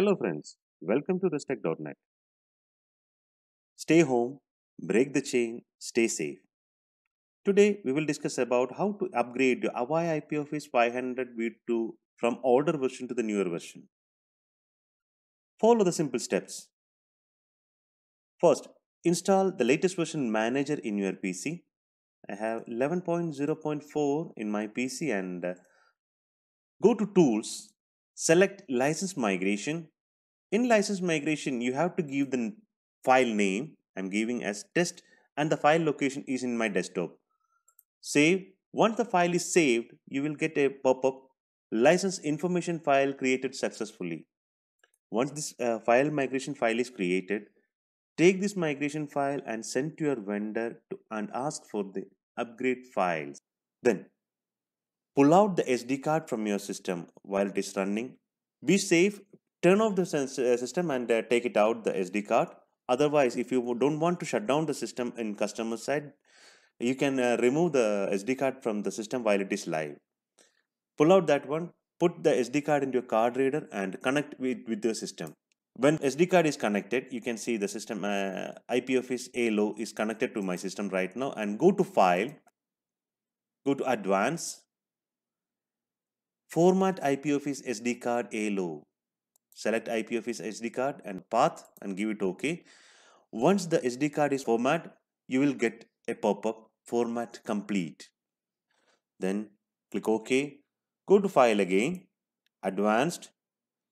Hello friends, welcome to ResTech.net. Stay home, break the chain, stay safe. Today we will discuss about how to upgrade your Avaya IP Office 500 V2 from older version to the newer version. Follow the simple steps. First, install the latest version manager in your PC. I have 11.0.4 in my PC and uh, go to tools Select license migration. In license migration, you have to give the file name I'm giving as test and the file location is in my desktop. Save. Once the file is saved, you will get a pop-up license information file created successfully. Once this uh, file migration file is created, take this migration file and send to your vendor to, and ask for the upgrade files. Then Pull out the SD card from your system while it is running. Be safe, turn off the uh, system and uh, take it out the SD card. Otherwise, if you don't want to shut down the system in customer side, you can uh, remove the SD card from the system while it is live. Pull out that one, put the SD card into your card reader and connect it with, with system. When SD card is connected, you can see the system uh, IPFS ALO is connected to my system right now and go to file, go to advance. Format Office SD card ALO. Select Office SD card and path and give it OK. Once the SD card is format, you will get a pop-up format complete. Then click OK. Go to file again, advanced.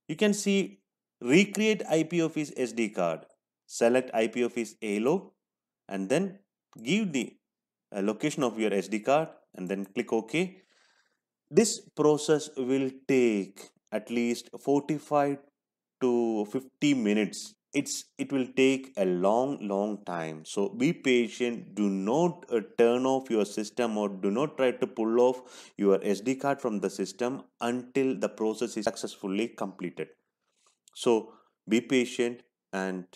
You can see recreate Office SD card. Select IPFS ALO and then give the uh, location of your SD card and then click OK. This process will take at least 45 to 50 minutes. It's it will take a long long time. So be patient. Do not uh, turn off your system or do not try to pull off your SD card from the system until the process is successfully completed. So be patient and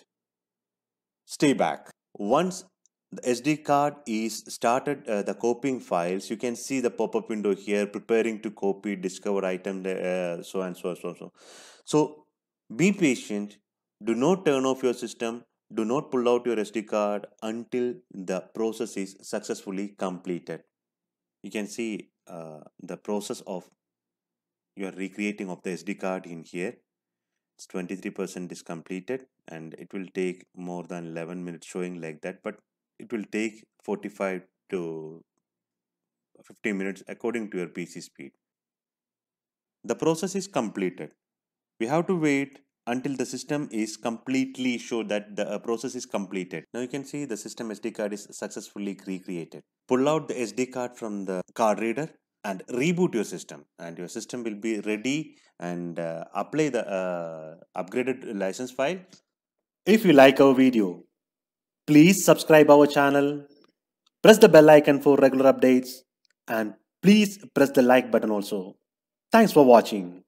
stay back. Once the SD card is started uh, the copying files. You can see the pop-up window here, preparing to copy, discover item, uh, so and so and so so. So be patient. Do not turn off your system. Do not pull out your SD card until the process is successfully completed. You can see uh, the process of your recreating of the SD card in here. It's 23% is completed and it will take more than 11 minutes showing like that. But it will take 45 to 50 minutes according to your PC speed. The process is completed. We have to wait until the system is completely sure that the uh, process is completed. Now you can see the system SD card is successfully recreated. Pull out the SD card from the card reader and reboot your system and your system will be ready and uh, apply the uh, upgraded license file. If you like our video, Please subscribe our channel, press the bell icon for regular updates and please press the like button also. Thanks for watching.